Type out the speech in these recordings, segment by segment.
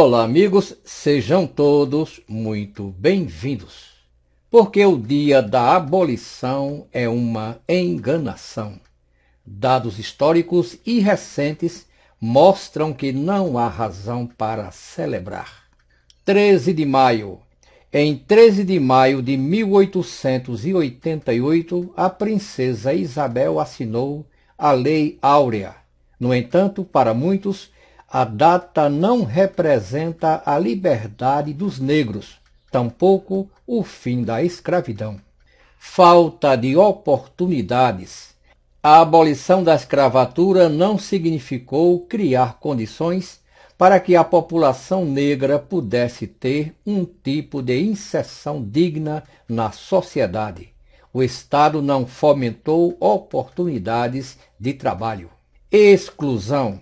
Olá, amigos, sejam todos muito bem-vindos, porque o dia da abolição é uma enganação. Dados históricos e recentes mostram que não há razão para celebrar. 13 de maio. Em 13 de maio de 1888, a princesa Isabel assinou a Lei Áurea. No entanto, para muitos, a data não representa a liberdade dos negros, tampouco o fim da escravidão. Falta de oportunidades. A abolição da escravatura não significou criar condições para que a população negra pudesse ter um tipo de inserção digna na sociedade. O Estado não fomentou oportunidades de trabalho. Exclusão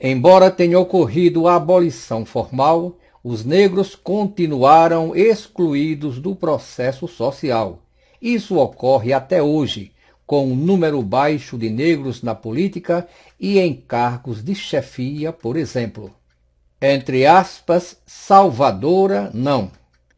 Embora tenha ocorrido a abolição formal, os negros continuaram excluídos do processo social. Isso ocorre até hoje, com um número baixo de negros na política e em cargos de chefia, por exemplo. Entre aspas, salvadora, não.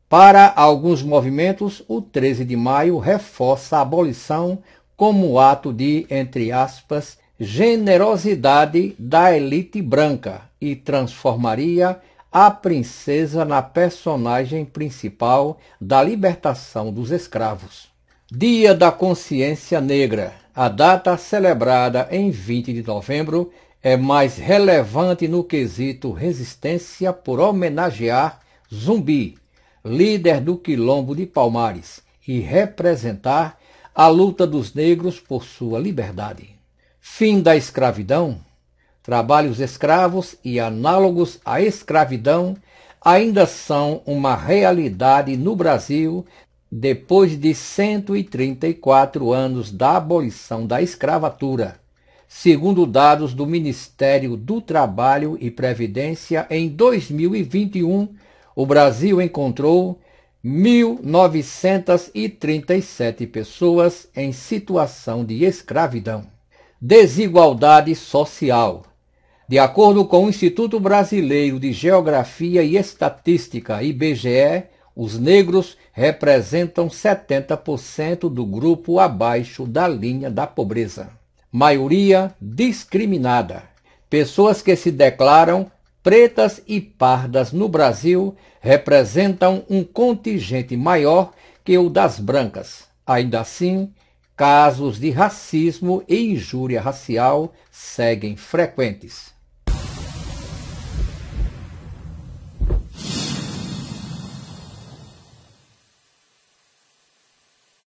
Para alguns movimentos, o 13 de maio reforça a abolição como ato de, entre aspas, generosidade da elite branca e transformaria a princesa na personagem principal da libertação dos escravos. Dia da Consciência Negra. A data celebrada em 20 de novembro é mais relevante no quesito resistência por homenagear Zumbi, líder do Quilombo de Palmares, e representar a luta dos negros por sua liberdade fim da escravidão, trabalhos escravos e análogos à escravidão ainda são uma realidade no Brasil depois de 134 anos da abolição da escravatura, segundo dados do Ministério do Trabalho e Previdência, em 2021 o Brasil encontrou 1.937 pessoas em situação de escravidão desigualdade social. De acordo com o Instituto Brasileiro de Geografia e Estatística, IBGE, os negros representam 70% do grupo abaixo da linha da pobreza. Maioria discriminada. Pessoas que se declaram pretas e pardas no Brasil representam um contingente maior que o das brancas. Ainda assim, casos de racismo e injúria racial seguem frequentes.